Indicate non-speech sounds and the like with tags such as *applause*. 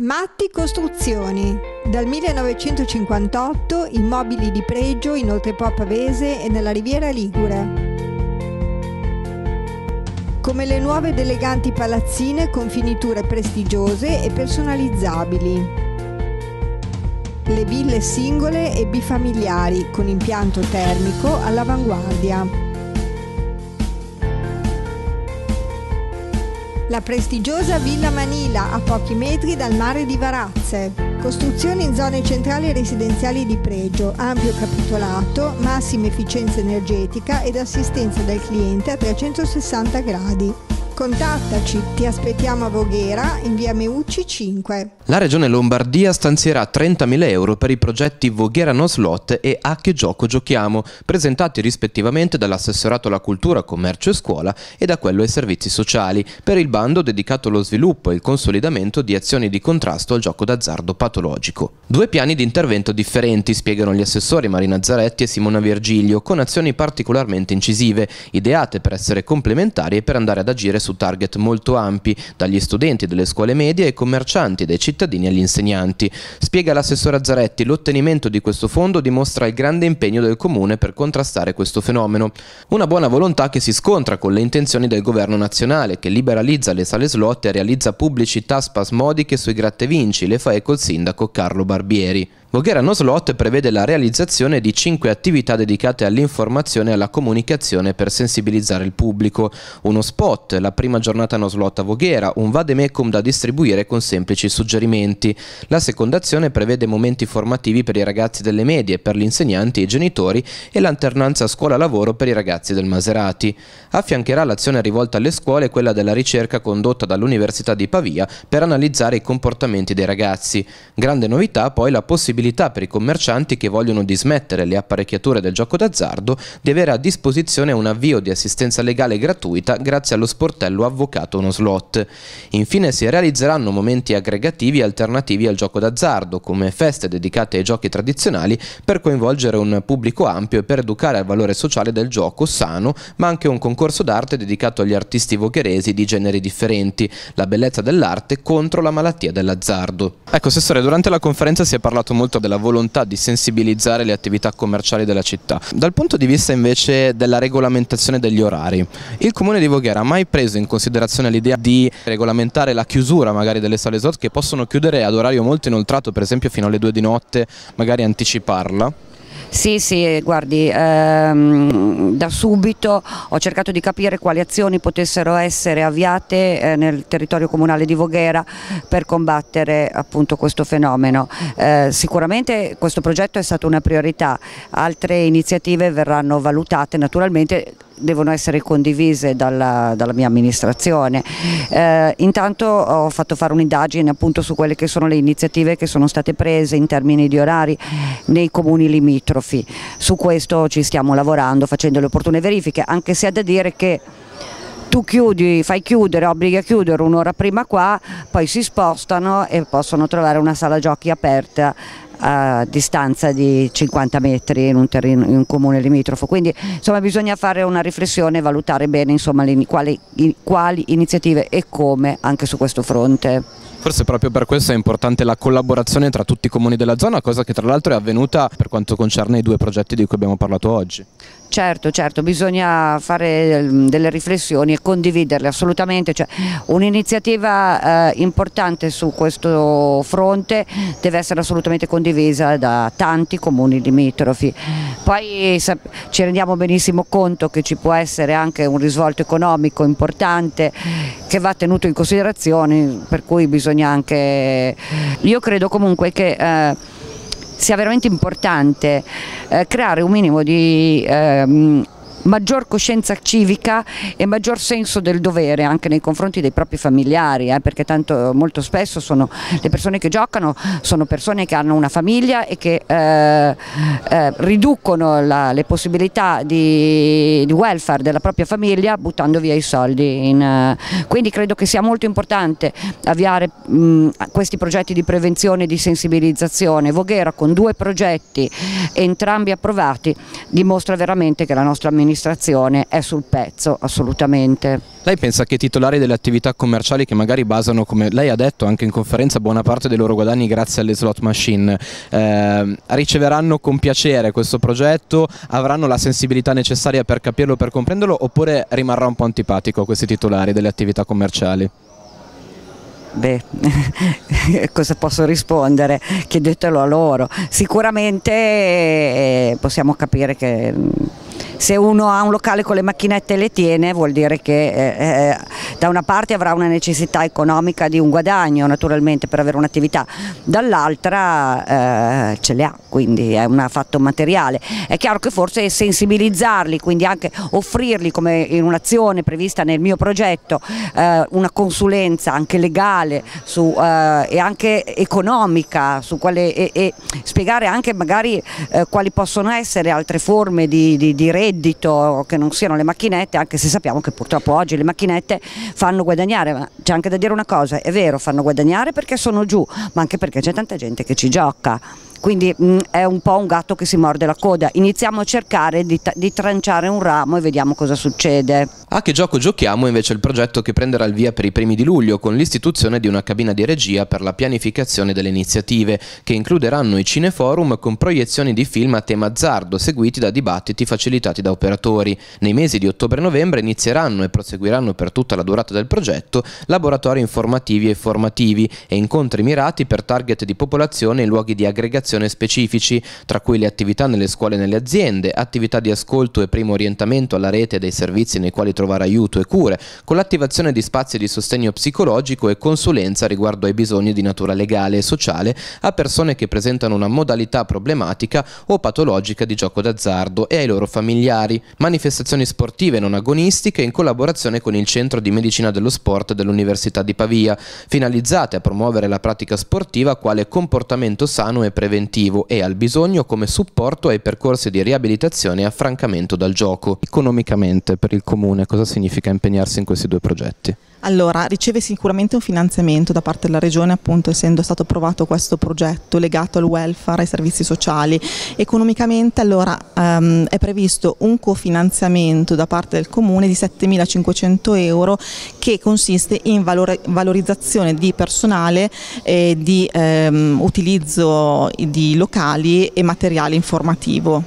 Matti Costruzioni. Dal 1958 immobili di pregio in Oltrepo Pavese e nella Riviera Ligure. Come le nuove ed eleganti palazzine con finiture prestigiose e personalizzabili. Le ville singole e bifamiliari con impianto termico all'avanguardia. la prestigiosa Villa Manila a pochi metri dal mare di Varazze. Costruzione in zone centrali residenziali di pregio, ampio capitolato, massima efficienza energetica ed assistenza del cliente a 360 gradi. Contattaci, ti aspettiamo a Voghera in via Meucci 5. La Regione Lombardia stanzierà 30.000 euro per i progetti Voghera No Slot e A che gioco giochiamo, presentati rispettivamente dall'assessorato alla cultura, commercio e scuola e da quello ai servizi sociali, per il bando dedicato allo sviluppo e il consolidamento di azioni di contrasto al gioco d'azzardo patologico. Due piani di intervento differenti, spiegano gli assessori Marina Zaretti e Simona Virgilio, con azioni particolarmente incisive, ideate per essere complementari e per andare ad agire su su target molto ampi, dagli studenti delle scuole medie ai commercianti, dai cittadini agli insegnanti. Spiega l'assessora Zaretti, l'ottenimento di questo fondo dimostra il grande impegno del Comune per contrastare questo fenomeno. Una buona volontà che si scontra con le intenzioni del Governo nazionale, che liberalizza le sale slot e realizza pubblicità spasmodiche sui gratte vinci, le fa eco il sindaco Carlo Barbieri. Voghera Noslot prevede la realizzazione di cinque attività dedicate all'informazione e alla comunicazione per sensibilizzare il pubblico, uno spot, la prima giornata Noslot a Voghera, un vademecum da distribuire con semplici suggerimenti. La seconda azione prevede momenti formativi per i ragazzi delle medie, per gli insegnanti e i genitori e l'alternanza scuola-lavoro per i ragazzi del Maserati. Affiancherà l'azione rivolta alle scuole quella della ricerca condotta dall'Università di Pavia per analizzare i comportamenti dei ragazzi. Grande novità poi la possibilità possibilità per i commercianti che vogliono dismettere le apparecchiature del gioco d'azzardo di avere a disposizione un avvio di assistenza legale gratuita grazie allo sportello avvocato uno slot. Infine si realizzeranno momenti aggregativi alternativi al gioco d'azzardo, come feste dedicate ai giochi tradizionali per coinvolgere un pubblico ampio e per educare al valore sociale del gioco sano, ma anche un concorso d'arte dedicato agli artisti vogheresi di generi differenti, la bellezza dell'arte contro la malattia dell'azzardo. Ecco, Assessore, durante la conferenza si è parlato molto molto della volontà di sensibilizzare le attività commerciali della città. Dal punto di vista invece della regolamentazione degli orari, il comune di Voghera ha mai preso in considerazione l'idea di regolamentare la chiusura magari delle sale slot che possono chiudere ad orario molto inoltrato, per esempio fino alle 2 di notte, magari anticiparla? Sì, sì, guardi, ehm, da subito ho cercato di capire quali azioni potessero essere avviate eh, nel territorio comunale di Voghera per combattere appunto questo fenomeno. Eh, sicuramente questo progetto è stato una priorità, altre iniziative verranno valutate naturalmente devono essere condivise dalla, dalla mia amministrazione. Eh, intanto ho fatto fare un'indagine appunto su quelle che sono le iniziative che sono state prese in termini di orari nei comuni limitrofi, su questo ci stiamo lavorando facendo le opportune verifiche, anche se ha da dire che tu chiudi, fai chiudere, obbliga a chiudere un'ora prima qua, poi si spostano e possono trovare una sala giochi aperta a distanza di 50 metri in un, terreno, in un comune limitrofo. Quindi insomma, bisogna fare una riflessione e valutare bene insomma, le, quali, i, quali iniziative e come anche su questo fronte. Forse proprio per questo è importante la collaborazione tra tutti i comuni della zona, cosa che tra l'altro è avvenuta per quanto concerne i due progetti di cui abbiamo parlato oggi. Certo, certo, bisogna fare ehm, delle riflessioni e condividerle assolutamente, cioè, un'iniziativa eh, importante su questo fronte deve essere assolutamente condivisa da tanti comuni limitrofi. Poi ci rendiamo benissimo conto che ci può essere anche un risvolto economico importante che va tenuto in considerazione, per cui bisogna anche... Io credo comunque che... Eh, sia veramente importante eh, creare un minimo di... Ehm, maggior coscienza civica e maggior senso del dovere anche nei confronti dei propri familiari, eh, perché tanto molto spesso sono le persone che giocano sono persone che hanno una famiglia e che eh, eh, riducono la, le possibilità di, di, welfare della propria famiglia buttando via i soldi. In, eh. quindi credo che sia molto importante avviare mh, questi progetti di prevenzione e di sensibilizzazione. Voghera con due progetti entrambi approvati dimostra veramente che la nostra amministrazione l'amministrazione è sul pezzo assolutamente. Lei pensa che i titolari delle attività commerciali che magari basano, come lei ha detto anche in conferenza, buona parte dei loro guadagni grazie alle slot machine, eh, riceveranno con piacere questo progetto, avranno la sensibilità necessaria per capirlo, per comprenderlo oppure rimarrà un po' antipatico a questi titolari delle attività commerciali? Beh, *laughs* cosa posso rispondere? Chiedetelo a loro. Sicuramente eh, possiamo capire che mm, se uno ha un locale con le macchinette e le tiene vuol dire che eh, eh, da una parte avrà una necessità economica di un guadagno naturalmente per avere un'attività, dall'altra eh, ce le ha, quindi è un fatto materiale. È chiaro che forse sensibilizzarli, quindi anche offrirgli come in un'azione prevista nel mio progetto eh, una consulenza anche legale su, eh, e anche economica quale, e, e, spiegare anche magari eh, quali possono essere altre forme di, di, di rete reddito che non siano le macchinette, anche se sappiamo che purtroppo oggi le macchinette fanno guadagnare, ma c'è anche da dire una cosa, è vero, fanno guadagnare perché sono giù, ma anche perché c'è tanta gente che ci gioca quindi mh, mm, è un po' un gatto che si morde la coda. Iniziamo a cercare di, di, tranciare un ramo e vediamo cosa succede. A che gioco giochiamo invece il progetto che prenderà il via per i primi di luglio con l'istituzione di una cabina di regia per la pianificazione delle iniziative che includeranno i cineforum con proiezioni di film a tema azzardo seguiti da dibattiti facilitati da operatori. Nei mesi di ottobre e novembre inizieranno e proseguiranno per tutta la durata del progetto laboratori informativi e formativi e incontri mirati per target di popolazione in luoghi di aggregazione comunicazione specifici, tra cui le attività nelle scuole e nelle aziende, attività di ascolto e primo orientamento alla rete dei servizi nei quali trovare aiuto e cure, con l'attivazione di spazi di sostegno psicologico e consulenza riguardo ai bisogni di natura legale e sociale a persone che presentano una modalità problematica o patologica di gioco d'azzardo e ai loro familiari, manifestazioni sportive non agonistiche in collaborazione con il Centro di Medicina dello Sport dell'Università di Pavia, finalizzate a promuovere la pratica sportiva quale comportamento sano e preventivo preventivo e al bisogno come supporto ai percorsi di riabilitazione e affrancamento dal gioco. Economicamente per il comune cosa significa impegnarsi in questi due progetti? Allora, riceve sicuramente un finanziamento da parte della Regione, appunto essendo stato approvato questo progetto legato al welfare e ai servizi sociali. Economicamente allora, ehm, è previsto un cofinanziamento da parte del Comune di 7.500 euro che consiste in valore, valorizzazione di personale, eh, di ehm, utilizzo di locali e materiale informativo.